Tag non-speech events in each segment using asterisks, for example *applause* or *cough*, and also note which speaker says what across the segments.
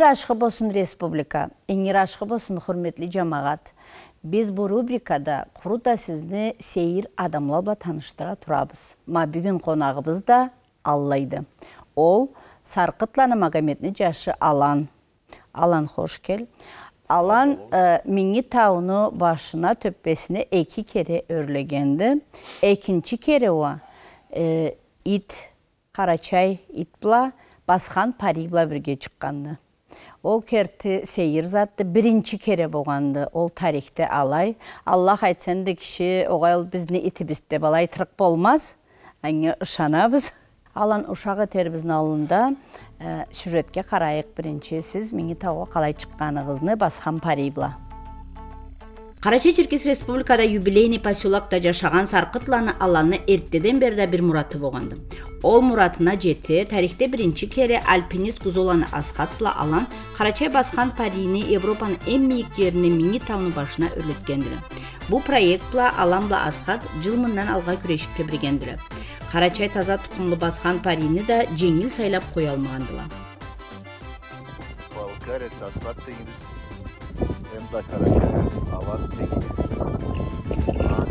Speaker 1: Эңгер ашқы босын республика, эңгер ашқы босын құрметлі жамағат. Біз бұл рубрикада құрута сізді сейір адамлабла таныштыра тұрабыз. Ма бүгін қонағыбыз да Аллайды. Ол Сарқытланы Магомедні жашы Алан. Алан хош кел. Алан э, Мені тауыны башына төппесіне екі кере өрлегенді. Екінші кере оа э, ит, қарачай ит бұла басқан Baskan бұла бірге чыққанды ол керті сейір затты бірінші кере болғанды ол тарихты алай аллах айтсенді кіші оғайл бізні іті деп балай тырық болмаз әңе ышанабыз алан ұшағы тербіздің алында ә, сюжетке қарайық бірінші сіз мені тауға қалай чыққанығызны басқан парибла қарачай Черкес республикада юбилейный поселокто жашаган саркытл аланы эртеден бери бир мураты болғанды. ол муратына жете тарихте биринчи кере альпинист гузоланы асқатыла алан Қарачай басқан баскан парини европанын эң бийик жерине мини тауны башына өрлөткендир бул проект бла алан була аскат жыл мындан алга күрөшүп Қарачай таза тұқымлы баскан парини да жеңил сайлап кое алмагандыла
Speaker 2: Emrah Karaçay'ın Avar Tekniz.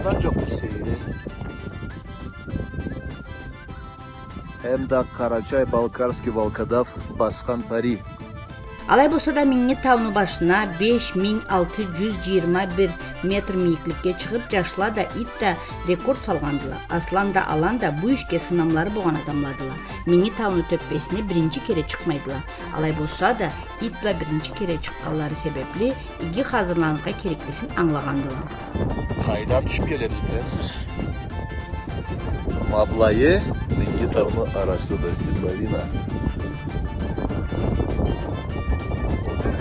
Speaker 2: Daha çok bir seyri. Emrah Karaçay Balkarski Valkadav Baskan Paris.
Speaker 1: алай болса да миңне тауны башына 5,621 метр мейіклікке шығып жашыла да ит рекорд салғандыла. аслан да алан да бұй ишке сынамлары болған адамладыла Миңне тауны төппесіне бірінші кере шықмайдыла. алай болса да ит бұла бірінші кере шыққалары себепли иги хазырланыкка керектесин аңлагандыла
Speaker 2: Қайда түшүп келебиз билебизби маблайы арасы арасыда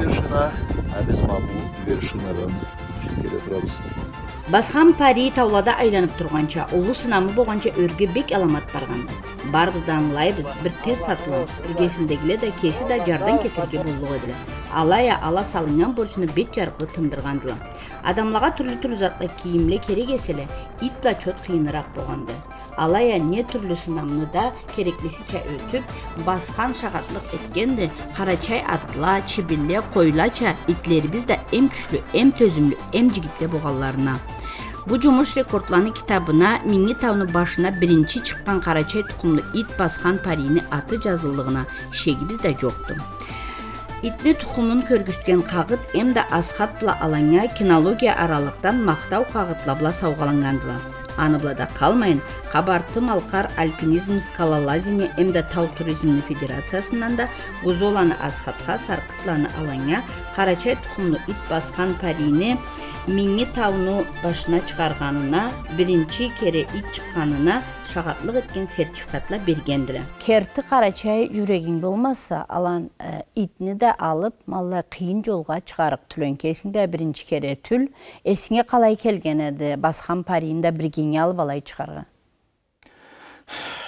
Speaker 2: вершина, а без вершинадан
Speaker 1: пари таулада айланып турганча улуу сынамы болғанча өрге бек аламат барганда барыбыз да аңлайбыз бир тер да кеси да жардан кетерге булдук эдиле алая ала салынган бурчуну бет жаркылы тындыргандыла адамларга түрлі-түрлі затла кийимле керек эс эле ит да чот кыйыныраак болғанды алая не түрлі сынамны да кереклисиче өтіп, басқан шағатлық еткенде қарачай атла қойла қойлача итлерибиз да эм күшлі, эм төзімлі эм жігітле болғанларына Бұ жумуш рекордланы китабына миңи тауны башына биринчи чыккан қарачай тұқымлы ит басқан парини аты жазылдыгына шегибиз да жокту Итті тукумун көргүткен кагыт да асхат бла алаңа кинология аралыктан мактау кагытла бла саугалангандыла Аныблада қалмайын, калмайын кабарты малкар альпинизм скалолазение эмда тау туризмни федерациясынан да гузоланы асхатка саркытланы алаңя карачай қарачай ит баскан парини миңи тауну башына чыгарганына биринчи кере ит чыкканына шагатлык еткен сертификатлар бергендиле керти кара чай жүрегиң болмаса алан итни да алып малла кыйын жолга чыгарып түлөнкесиң биринчи кере түл эсиңе калай келген эди баскан парийин да алып алай чыгарга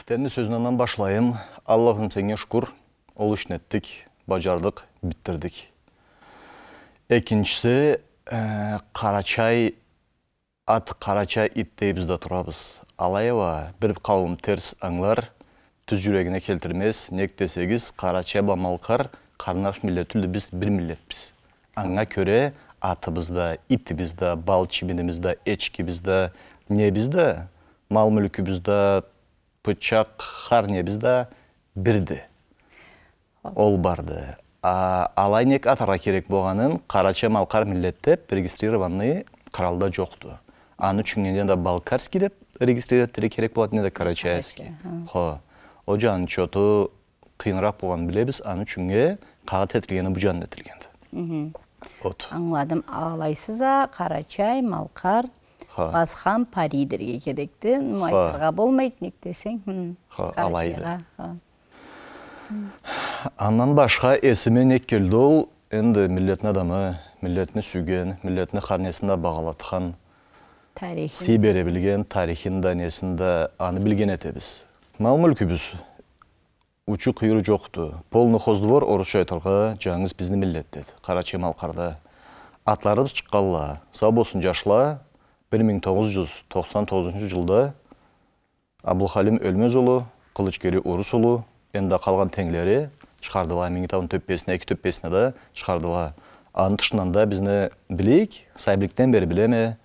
Speaker 2: Тәнді сөзінен башлайым. Аллахым теңе шүкір, ол үшін еттік, бажардық, біттірдік. Екіншісі, қарачай, ат қарачай ит дейбіз да тұрабыз алайва бір қауым терс аңлар түз жүрегіне келтірмес нектесегіз қара чеба малқар қарнаш милләтүлі біз бір милләтпіз аңа көре атыбыз да иті да бал чебініміз да ечкібіз да да мал мүлікі да пычақ хар да бірді ол барды а, алай нек атарға керек болғанын қарача малқар деп регистрированный қаралда жоқты аны чүңгенден да балкарский деп регистрировать керек болатын еді карачаевский хо одан чоту қиынырақ болғанын білеміз аны үшінге қағат етілгені бұжан
Speaker 1: етілген вот аңладым а қарачай малқар
Speaker 2: басқан
Speaker 1: паридерге керекті айтарға болмайды нек десең
Speaker 2: алайды андан басқа есіме не келді ол енді милетін адамы милеттіні сүйген милеттіні қарнесінде бағалатқан
Speaker 1: тарихин сый бере
Speaker 2: билген тарихин да аны билген этебиз мал мүлкүбүз учу кыйыры жокту полный хоздвор орусча айтканда жаңыз биздин милдет деді, кара чемал карда атларыбыз чыкканла сау болсун жашла бир миң тогуз жүз токсон тогузунчу жылда абдухалим өлмөз уулу кылычкери орус уулу энди калган теңлери чыгардыла миңитабдын төппесине эки төппесине да чыгардыла анын тышынан да бизне билейик сайбиликтен бери билеме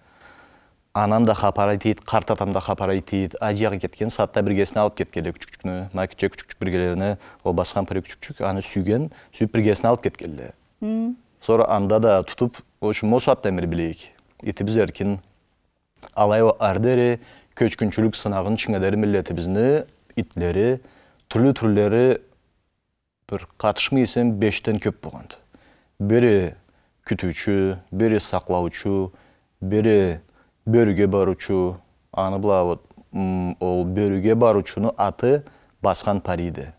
Speaker 2: анам да хапар қарт атам да хапар азияға кеткен сатта біргесіне алып кеткелі күчік күчікні мына күчік күчік біргелеріне ол басқан пірі күчік күчік аны сүйген сүйіп біргесіне алып кеткелі сонра анда да тұтып очень мосап демир білейік итибіз еркін алай ардери көчкүнчүлүк сынағын чыңадери миллетибизни итлери түрлі түрлері бір қатышмайсың бештен көп бұғанды бірі күтүүчү бірі сақлаучу бірі бөрүгө баруучу аны вот ол бөрүгө баруучунун аты баскан париде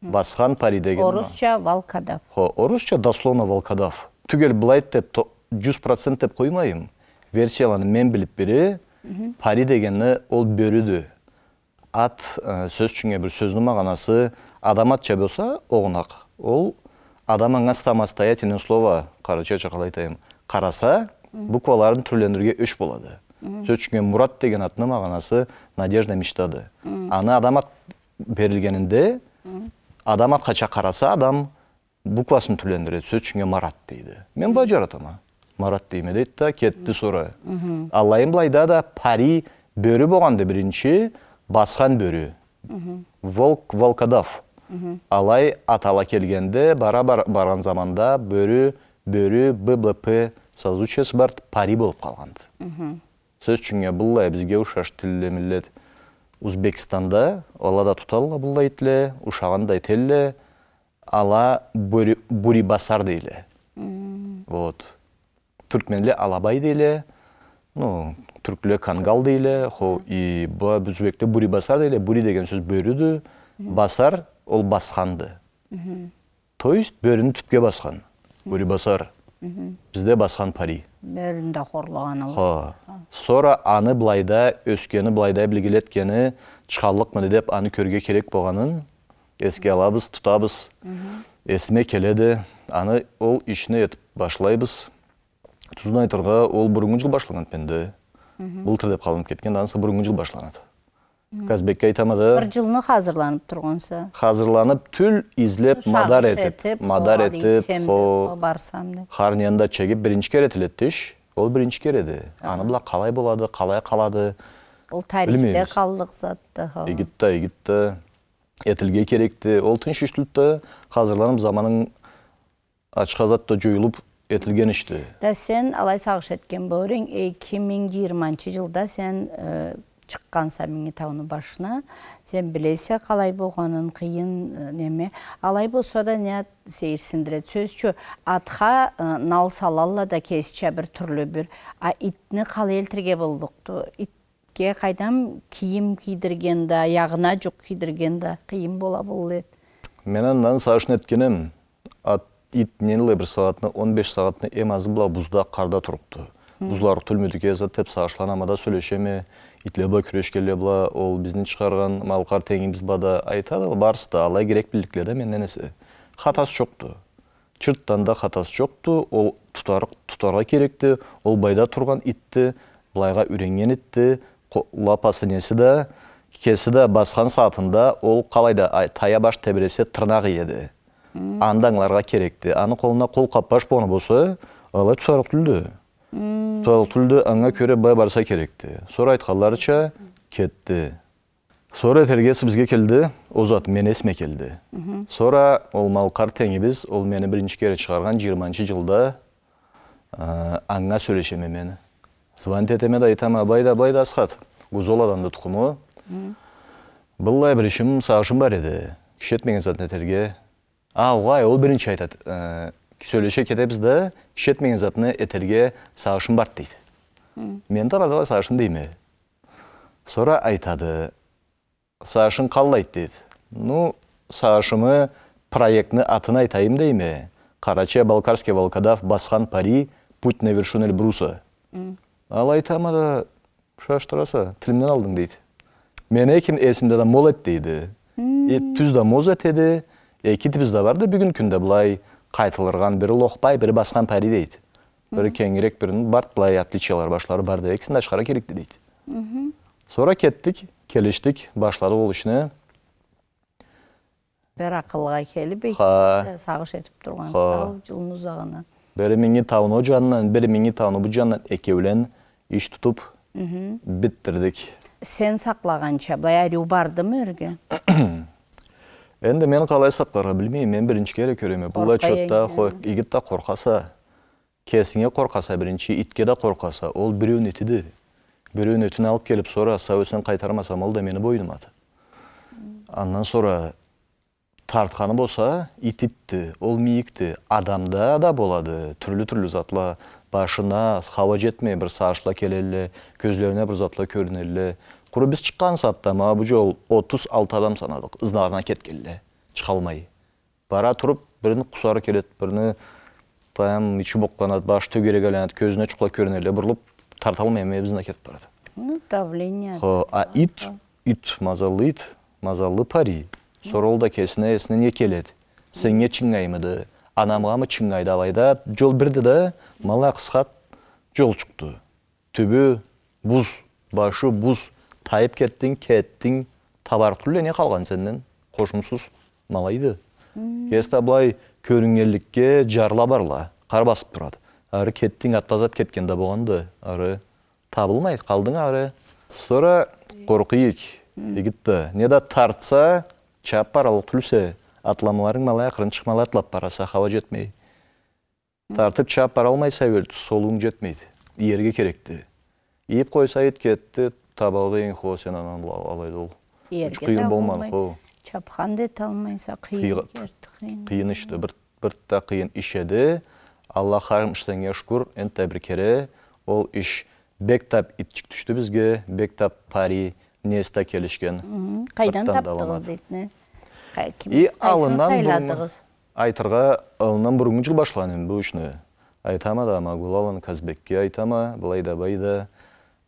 Speaker 2: баскан пари деген орусча
Speaker 1: волкодав
Speaker 2: орусча дословно волкодав түгел былай деп жүз процент деп коймайм версияларын мен билип бири пари дегени ол бөрүдү ат ә, сөз үчүнө бир сөздүн адам адаматча болсо огунак ол адамаңа самостоятельное слово карача чакалай айтайын караса букваларын түрлендіруге үш болады сөз мурат деген атының мағынасы надежда мечтады аны адамат берілгенінде қача қараса адам буквасын түрлендіреді сөз марат дейді мен былай жаратамын марат дейме дейді да кетті соры. аллайым былайда да пари бөрі болғанды бірінші басқан бөрі волк волкодав алай атала келгенде бара барған заманда бөрі бөрі ббп созвучиесі бар пари болып қалғанды. сөз чүңе бұлла бізге ұшаш тілі милет Узбекистанда олада туталла телле ала бурибасар дейле вот түркменле алабай дейле ну түркле кангал дейле хо и бурибасар дейле бури деген сөз бөріді басар ол басқанды то есть бөріні түпке басқан бурибасар бізде басқан пари бәрінде сора аны былайда өскені былайда білгілеткені шығалық деп аны көрге керек болғанын еске алабыз тұтабыз есіме келеді аны ол ішіне етіп башылайбыз. тұзын айтырға ол бұрынғы жыл башланады пенді былтыр деп қалынып кеткен анысы бұрынғы жыл башланады Қазбекке айтамыгы Бір жылны
Speaker 1: қазырланып тұрғанса.
Speaker 2: Қазырланып, түл излеп мадар етіп. мадар етіп, барсам чегіп, бірінші кер биринчи кере тиш ол биринчи аны бұла қалай болады қалай қалады
Speaker 1: ол тарихте қалдық затты
Speaker 2: Егітті, егітті. Етілге керекті. ол түн иштелип қазырланып заманың заманын ачка
Speaker 1: сен алай сағыш әткен бооруң 2020 жылда сен э, шыққан сәмеңе тауны башына сен білесе қалай болғанын қиын э, неме алай болса да не сейірсіндіреді сөз чө атқа э, нал салалла да кесче бір түрлі бір а итні қалай елтірге болдықты итке қайдам киім кидіргенде яғына жоқ кидіргенде қиын бола болды
Speaker 2: мен андан сағышын еткенім ат ит нелі бір сағатына 15 сағатына эм азы бұла бұзда қарда тұрыпты бузлар төлмөдүке теп сагашланамада сөйлешеме итлеба күрөшкелебла ол биздин шығарған малқар тенгіміз бада айтады барысты алай керек биликле мен менин Хатас хатасы жокту да хатасы жокту ол тұтарға керекті, ол байда тұрған итті бұлайға үйренген итті, лапасы несі да кесі да басқан саатында ол қалайда тая баш тебересе тұрнағы еді. анда керекті. аны қолына қол қаппаш бұны болсо алай тұтарық түлді сол түлді аңа көре бай барса керекті сора айтқанларыча кетті сора тергесі бізге келді озат мен есіме келді сора ол малқар теңібіз ол мені бірінші кере шығарған жиырманшы жылда аңа сөйлешеме мені звонить етеме да байда абай да абай да асхат адамды тұқымы былай бір ішім сағышым бар еді кішетмеген зат ол бірінші айтады сөйлеше кетебіз да шетмеген затыны этерге сағышым бар дейді мен ала сағышым дейме сора айтады сағышың қалайт дейді ну сағышымы проектны атын айтайым дейме қарача балкарский волкодав басқан пари путь на вершину бруса ал айтама да шаштыраса тілімнен алдың дейді мен екім есімде да мол дейді и түз да моз етеді екі біз бүгінгі күнде қайтылырған бірі лоқпай бірі басқан пәри дейді бірі кеңірек бірін бар былай отличиялар башлары бар деп екісін ашқара керек
Speaker 1: дейді
Speaker 2: Сонра кеттік келіштік башлады ол ішіне
Speaker 1: бір ақылға келіп сағыш етіп тұрған сау жылын ұзағына
Speaker 2: бірі мені тауыны жанынан бірі мені тауыны бұл жанынан екеулен іш тұтып біттірдік
Speaker 1: сен сақлағанша былай әрі барды *coughs*
Speaker 2: енді мен қалай сатқарға білмеймін мен бірінші кере көремін бұл отчетта игіт та қорқаса кесіңе қорқаса бірінші итке де қорқаса ол біреуін тіді біреуін етін алып келіп сора сәуесін қайтармасам ол да мені ады. андан сора тартқаны болса ит-итті, ол миікті адамда да болады түрлі түрлі затла башына хава жетмей бір сашла келелі көзлеріне бір затла көрінелі құры біз шыққан саттама бұл жол 36 адам санадық ызнарына кеткелі шыға алмай бара тұрып бірін құсары келеді біріні там боқланады баш төгерек айланады көзіне чұқла көрінелі бұрылып тарта алмай кетіп
Speaker 1: ну давление
Speaker 2: а ит ит мазалы пари да кесіне есіне не келеді сенге анамға анамғамы чыңғайды алайда жол бірді да мала қысқат жол шықты түбі бұз башы бұз тайып кеттің кеттің табар түрлі не қалған сенден қошымсыз малайды кеста былай көрінгенлікке жарла барла қар басып тұрады ары кеттің аттазат кеткенде болғанды ары табылмай қалдың ары сора қорқиық егітті неда тартса чаппар баралық түлсе атламаларың малай ақырын шықмалы атлап бараса хава жетмей тартып чаап бара алмайса солуың жетмейді ерге керекті иіп қойса ет кетті табалды ең хо сен анан алайды ол
Speaker 1: үш қиын болмады хо чапқан дете алмайса қиын
Speaker 2: қиын ішті бір та қиын еді алла харым іштеңе шүкір ен кере ол іш бектап итчик түшті бізге бектап пари нестә келішкен қайдан таптыңыз
Speaker 1: Қай и алынан сайладыңыз
Speaker 2: айтырға алынан бұрынғы жыл башланым бұл үшін айтама да алын казбекке айтама былай да байда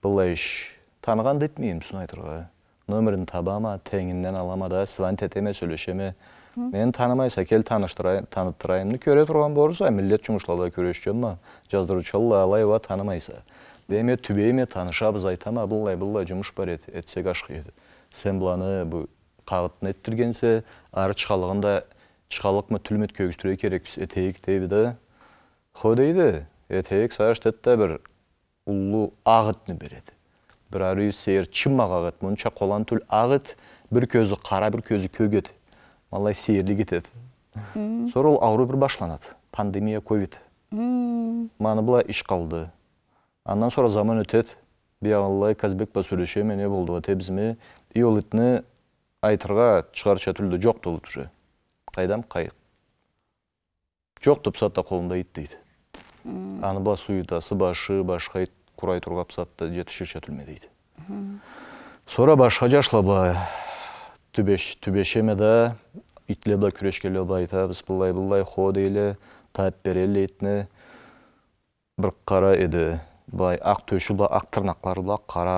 Speaker 2: бұлайш. таныған дейтмейім сұн айтырға Нөмірін табама теңінен алама да сыван етеме сөйлешеме мен танымайса кел таныттырайымны көре тұрған борса милет жұмышларда көрешкен ма жаздыручалла алаева танымайса деме ме танышабыз айта ма былай былай жұмыш бар еді етсек ашық еді сен бұланы бұл қағытын еттіргенсе ары шықалығында чықалық түлмет көгістіре керекпіз етейік дейді да хо дейді етейік сағаш деді бір ұлы ағытны береді бір әрі сейір чыммақ ағыт мұнша қолан түл ағыт бір көзі қара бір көзі көгет малай сейірлі кетеді сонра ол ауру бір башланады пандемия ковид маны былай іш қалды андан заман zaman ötet биялай казбек ба сөйлешеме не болды ба тебізме и ол итне айтырға шығарша түлді жоқ толып уже қайдам қайық жоқ деп сатта қолында ит дейді аны ба суетасы башы башқа ит құрай тұрғап сатта жетішерше түлме дейді сора башқа жашлаба түбеш түбешеме да итле ба күрешкеле ба айтабыз былай былай хо дейлі тап берелі итне бір қара еді былай ақ төші ақ тырнақтары бұла қара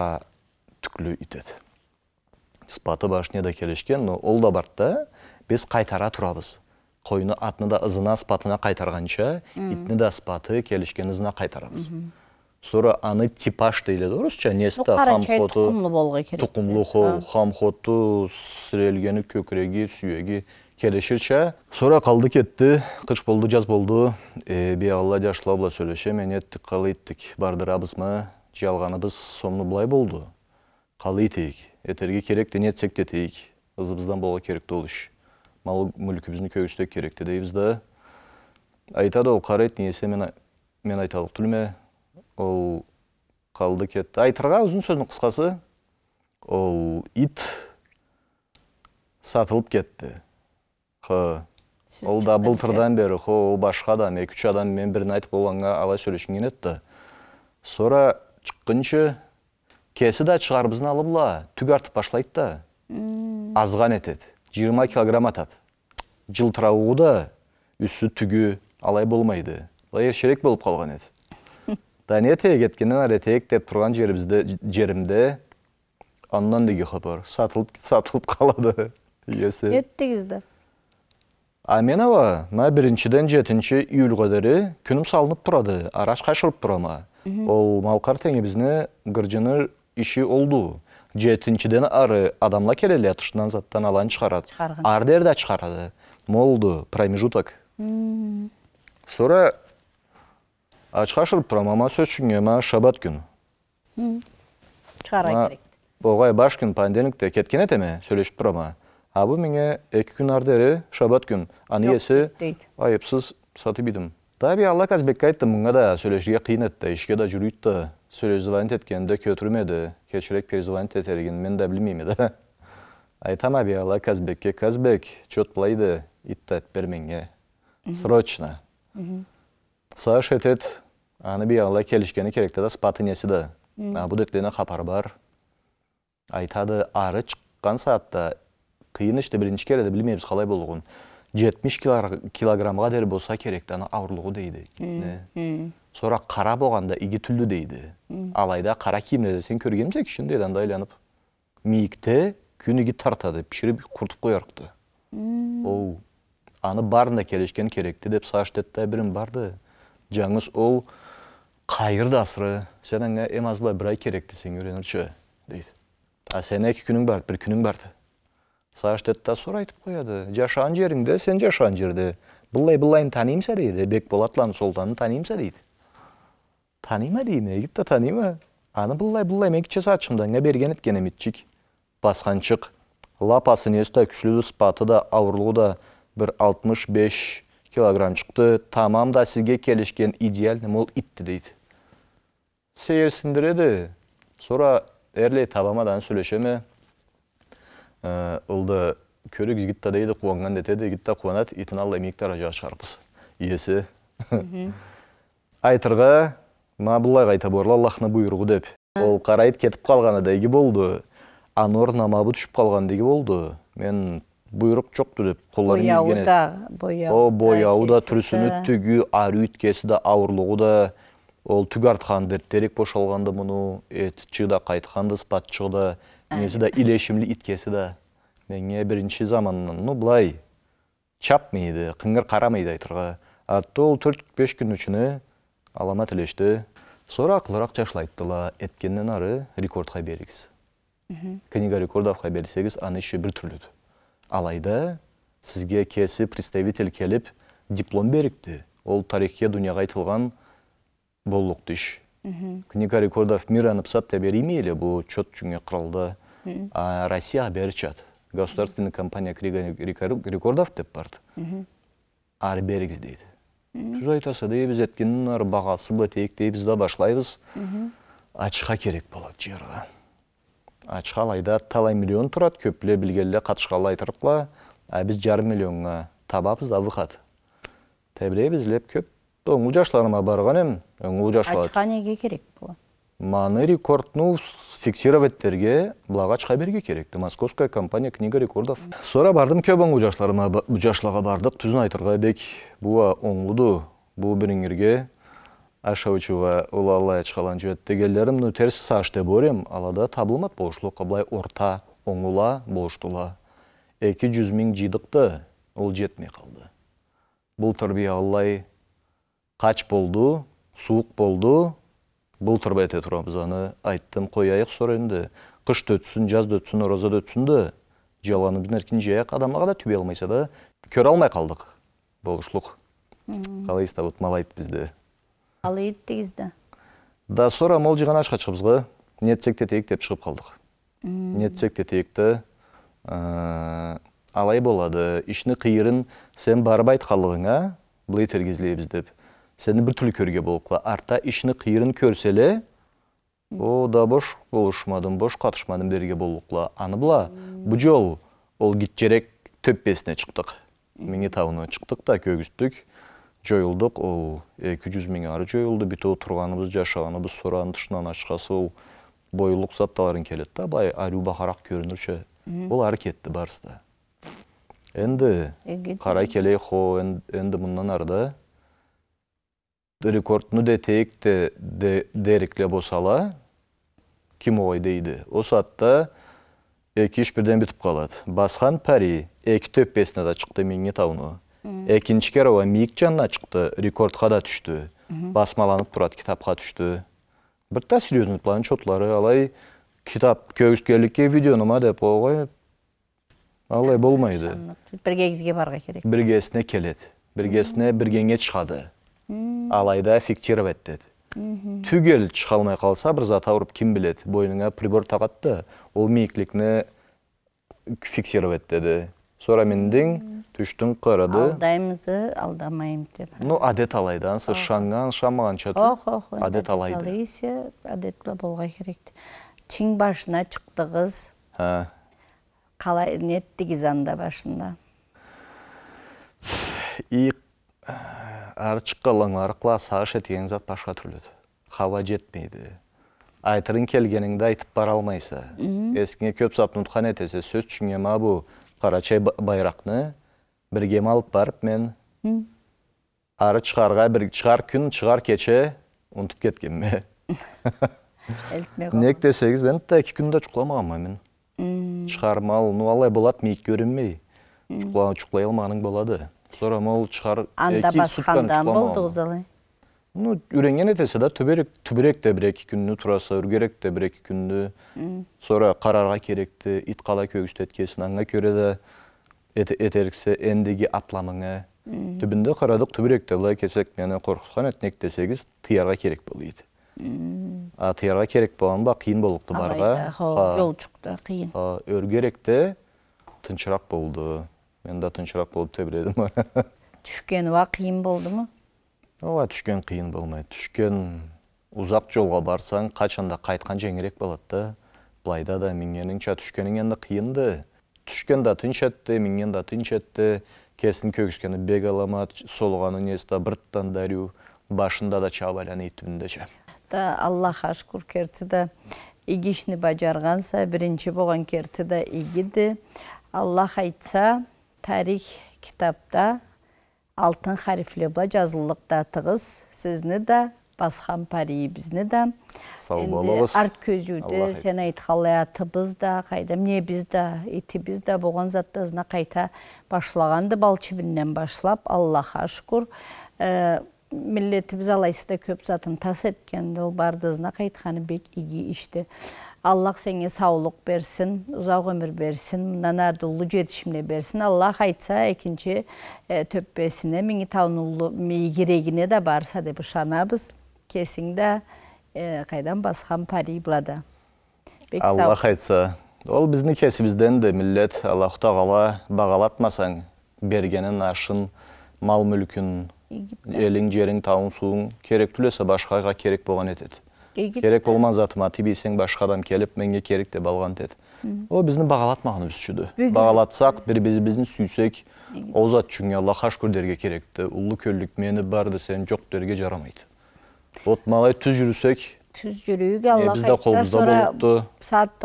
Speaker 2: түклі итеді сыпаты башынеда да келешкен но ол да да біз қайтара тұрабыз қойны атны да ызына сыпатына қайтарғанша итні да сыпаты келешкен ызына қайтарабыз аны типаж дейді орысша несті тұқымлы болға керек тұқымлы хамхоты сірелгені көкірегі сүйегі келешірше сора қалды кетті қыш болды жаз болды ә, биялла жашлабла сөйлесе мен еттік қалай бардырабыз ма жалғаныбыз соны былай болды қалай етейік етерге керек де нетсек те етейік ызыбыздан керек ол іш мал мүлкібіздің көгістек керек те дейміз да айтады ол қарайды несе мен, мен айталық түлме ол қалды кетті айтырға өзінің сөзінің қысқасы ол ит сатылып кетті хы ол да былтырдан бері хо ол башқа адам эки үч адам мен бирин айтып болғанға алай сүйлөшкүн келет да sonra чыккынчы кеси да алып ла түк артып башлайт да азган этет жыйырма килограмм атат жылтырагуу да үстү түгү алай болмайды эрчерээк болуп калган эт қалған еді. *laughs* кеткенден ары деп турган жерибизде жеримде андан деги хабар сатылып сатылып калады *laughs* иеси эт да Аменова, ма біріншіден жетінші июль қадары күнім салынып тұрады, араш қашылып тұрама. Ол малқар тәңі бізіне гыржыны іші олды. Жетіншіден ары адамла келелі атышынан заттан алан шығарады. де шығарады. Молды, промежуток. Сора açkaşır pramama ма çünkü ma şabat шабат күн. Шығарай керек. baş gün pandemikte Абы мене екі күн ардері шабат күн. Аны есі айыпсыз сатып едім. Таби Алла Казбекке айтты, мұңға да сөйлешіге қиын етті, ішке да жүрүйтті. Сөйлеш звонит еткенде көтірмеді, кечірек перезвонит етерігін мен де білмеймі да. Айтам аби Алла Казбекке, Казбек, чөт плайды, итті бер менге. Срочно. Саш етет, аны би Алла келішкені керекті да спаты несі да. Бұд етлені қапар бар. Айтады, ары шыққан саатта қиын іште бірінші келеді білмейміз қалай болғанын жетмиш килограммға дейін болса керек ана ауырлығы дейді сонра қара болғанда иге түлді дейді алайда қара киімде сен сен көргенімше кішкентай айланып миікті күніге тартады пішіріп құртып қояды
Speaker 1: оу
Speaker 2: аны барында келешкен керекті деп саш деді бірін барды жаңыз ол қайырды асыры сен аңа эм бір ай керек десең үйренірші дейді а сен екі күнің бар бір күнің барды да сұр айтып қояды жашаған жеріңде сен жашаған жерді. былай былайын танимса дейді бекболатлан сұлтанын танимса дейді танима дейме егітті танима аны былай былай мен кече сачымданга берген еткене Басқан басқаншық лапасы несті күшлі спаты да ауырлығы да бір 65 килограмм шықты тамам да сізге келешкен идеальный мол итті дейді сеерсіндіреді sonra erley табамадан söyleşeme ұлды ә, көрік жігітті дейді қуанған дейді гитта қуанады итін алла мектар жаға шығарпыз иесі *laughs* айтырға ма бұлай қайта борла аллахны бұйырғы деп ол қарайды кетіп қалғаны дегі болды анор намабы түшіп қалған дегі болды мен бұйрық жоқты деп қолдарым
Speaker 1: О бояуы да түрісіні
Speaker 2: түгі ары үйткесі да ауырлығы да ол түгі артқан дерттерек бошалғанды мұны ет чыда қайтқанды спатчыда несі да илешімлі иткесі да менге бірінші заманнан ну былай чапмайды қыңыр қарамайды айтырға а ол төрт беш күн үшіні алама тілешті сора қылырақ жашылайттыла еткеннен ары қай берегіз книга рекордовқа берсеңиз аны еще бір түрлі алайда сізге кесі представитель келіп диплом берікті ол тарихке дүнияға айтылған боллық түш книга рекордов мира анапсап та берейме бұл жүңе а россияга бери государственная компания крига рекордов деп барат ары бери издейт жүз айтасы дейбиз эткиндин бағасы багасы дейбиз да башлайбыз ачка керек болот жерге ачка алайда талай миллион турат көп эле билген эле катышкалы а биз жарым миллионго табабыз да выход тебиребиз леп көп оңул жаштарыма барган эми оңул ачка
Speaker 1: эмнеге керек болот
Speaker 2: маны рекордну фиксировать терге булагачка берге керек московская компания книга рекордов сора бардым көп жашларыма жашларга бардык түзүн айтырга бек буа оңгуду бул бириңерге ашаучуга улалай чыкалан жөт ну терс саш деп ойлойм алада табылмат болушлук былай орта оңула болуштула эки жүз миң жыйдыкты ол жетмей калды бул тарбия алай кач болду суук болду былтыр айта тұрамыз аны айттым қояйық сор қыш кышта өтсүн жазда өтсүн орозодо өтсүн да жалааныбыздын эркин жаяк адамға да түбөй алмайса да көрө алмай калдык болушлук калайсыз вот малайт бизди
Speaker 1: алайт дейсиз да
Speaker 2: да сора мол жыганачка чыгыбыз го нетсек тетейик деп чыгып калдык нетсек тетейик да ә, алай болады ишни кыйырын сен барып айтканлыгыңа былай тергизлейбиз деп сені біртүрлі көруге болып артта ішіні қиырын көрселе о да бош болушмадым бош катышмадым дерге болукла аны була бу жол ол китчерек төппесине чыктык миңи табына чыктык та көгүздүк жоюлдук ол эки жүз миң ары жоюлду бүтө отурганыбыз жашаганыбыз сурантышынан ачкасы ол бойлук затталарын келет да былай арю бакараак көрүнүрчө бул ары кетти барысы да энди карай келе хо энди мындан ары да рекордну детейік те де, дерікле босала ким ой дейди о атта эки иш бирден бүтүп калат басхан пари эки төппесине да чыкты миңне тауну экинчи керова мик жанына чыкты рекордка да түштү басмаланып турат китапка түштү да серьезный план чотлары алай китап көгүзгеликке видео ма деп алай болмайды
Speaker 1: бир барға барга керек
Speaker 2: бир келет бир кезине биргенге чыгады алайда фиксировать деді түгел шыға алмай қалса бір зат ауырып кім біледі бойыңа прибор тағатты ол миікликні фиксировать деді мендің түштің карады
Speaker 1: алдаймыз алдамаймын деп
Speaker 2: ну адет алайды ансы шаңған, әдет
Speaker 1: адет болға керек чиң башына шықтығыз, қалай неттигиз анда башында
Speaker 2: и ары шыққалың арқылас ашы деген зат башқа түрледі. хава жетмейді айтырың келгеніңді айтып бара алмайса. есіңе көп сап нұтқан әтесе, сөз түшінге ма қарачай байрақны бірге алып барып мен ары шығарға бір шығар күн шығар кече ұмытып кеткенме *laughs* нек десеңіз енді екі күнде ма мен шығармал ну алай болады мейіт көрінбей болады Сора мол чыгар. анда басканда болду
Speaker 1: узалай ну
Speaker 2: үрөнгөн этесе да түберек түбөрөк да бир эки күндү тураса үргөрөк да бир эки күндү Сора карарга керекти ит кала көгүстө эткесин аңга көрө да этериксе эндиги атламыңы түбүндө карадык түбөрөк да булай кесек мени коркуткан эт этнек десеңиз тыярга керек болуйт а тыярга керек болгон ба кыйын болукту барга Жол чукту, кыйын өр да тынчырак болду мен тұншырақ болып тебіредім *laughs*
Speaker 1: түшкен уа қиын болды ма
Speaker 2: ооба түшкен қиын болмайды түшкен ұзақ жолға барсаң қашанда қайтқан жеңірек болады да былайда да менгеніңше түшкенің енді қиынды түшкен да тыныш етті менген да етті кесін көгішкені бег алама солғаны несіда бірттан дәрю башында да чабаляны түбінде жа
Speaker 1: да аллаха шүкүр керті да иги бажарғанса бірінші болған керті да аллах айтса тарих китапта алтын харифлеба жазылықта тығыз сізні да басқан париибізні да
Speaker 2: сау болыңыз арт
Speaker 1: көзуді сен айтқалай атыбыз да қайда не біз да біз да болған заттазына қайта башлағанды балчыбиннен башлап аллаха шүкір біз алайсыда көп затын тас еткен ол бардызына қайтқаны бек иги ішті аллах сеңе саулық берсін ұзақ өмір берсін мындан арды улуу берсін. берсин аллах айтса экинчи төппесине да барса деп ышанабыз кесиң да кайдан баскан пари блада аллах
Speaker 2: айтса ол биздин кесибизден де милет аллах тағала бағалатмасаң бергенін ашын мал мүлкүн элиң жериң тауын суын керек түлесе керек болған этет керек болман затыма тийбейсең башка адам келип менге керек деп алган этет ол биздин багалатмаганыбызчуду багалатсак бири бирибизди сүйсөк озат чүңө лахашкүр дерге керекти улуу көлдүк мени бар десең жок дерге жарамайт вот мындай түз жүрсөк
Speaker 1: түз жүрүүгө алла бизде колубузда болупту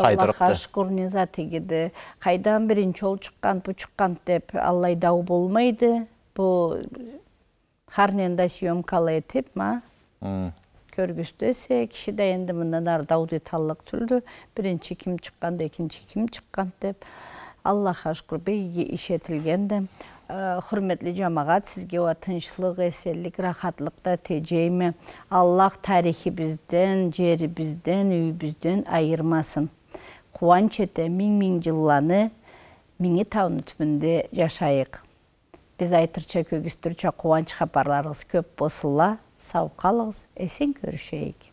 Speaker 1: кайтырыпты тигиди кайдан биринчи ол чыккан бу чыккан деп аллай дау болмайды бул харненда съемкалы етіп ма киши да энди мындан ары дауды таллық түлді бірінші кім шыққанда екінші кім шыққан деп аллаха шүкір бейге ішетілген де құрметлі жамағат сізге о тыншылық рахатлықта тежеймі. аллах тарихибізден жерибизден үйүбүздөн айырмасын қуаныш эте мың мың жылланы миңи түбінде жашайық Біз айтырша көгүстүрчө қуанчыға хабарларыңыз көп босылла, сау калыңыз эсен көрішейік